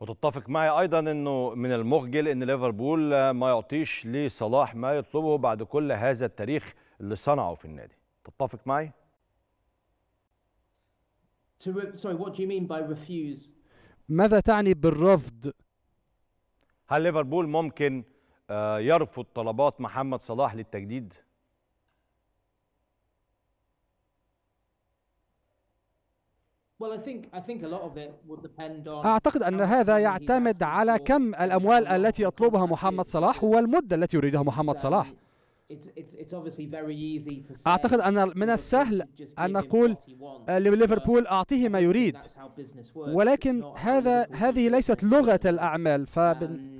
وتتفق معي ايضا انه من المخجل ان ليفربول ما يعطيش لصلاح ما يطلبه بعد كل هذا التاريخ اللي صنعه في النادي تتفق معي ماذا تعني بالرفض هل ليفربول ممكن آه، يرفض طلبات محمد صلاح للتجديد أعتقد أن هذا يعتمد على كم الأموال التي يطلبها محمد صلاح والمدة التي يريدها محمد صلاح أعتقد أن من السهل أن نقول آه، لليفربول أعطيه ما يريد ولكن هذا هذه ليست لغة الأعمال فبن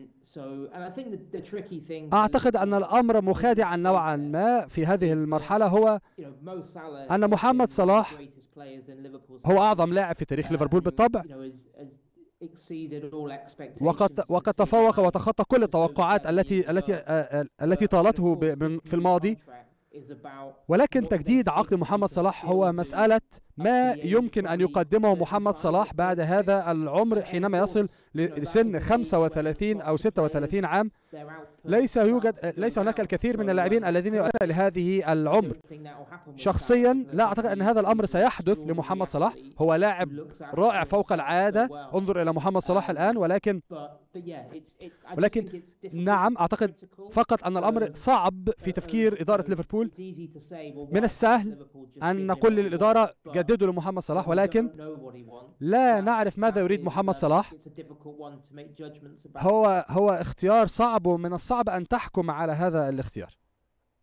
أعتقد أن الأمر مخادعا نوعا ما في هذه المرحلة هو أن محمد صلاح هو أعظم لاعب في تاريخ um, ليفربول بالطبع وقد وقد تفوق وتخطى كل التوقعات التي التي آه، آه، التي طالته في الماضي ولكن تجديد عقد محمد صلاح هو مسألة ما يمكن أن يقدمه محمد صلاح بعد هذا العمر حينما يصل لسن 35 أو 36 عام ليس يوجد ليس هناك الكثير من اللاعبين الذين يؤدون لهذه العمر شخصيا لا أعتقد أن هذا الأمر سيحدث لمحمد صلاح هو لاعب رائع فوق العادة انظر إلى محمد صلاح الآن ولكن ولكن نعم أعتقد فقط أن الأمر صعب في تفكير إدارة ليفربول من السهل أن نقول للإدارة جد يحدده لمحمد صلاح ولكن لا نعرف ماذا يريد محمد uh, صلاح هو هو اختيار صعب ومن الصعب أن تحكم على هذا الاختيار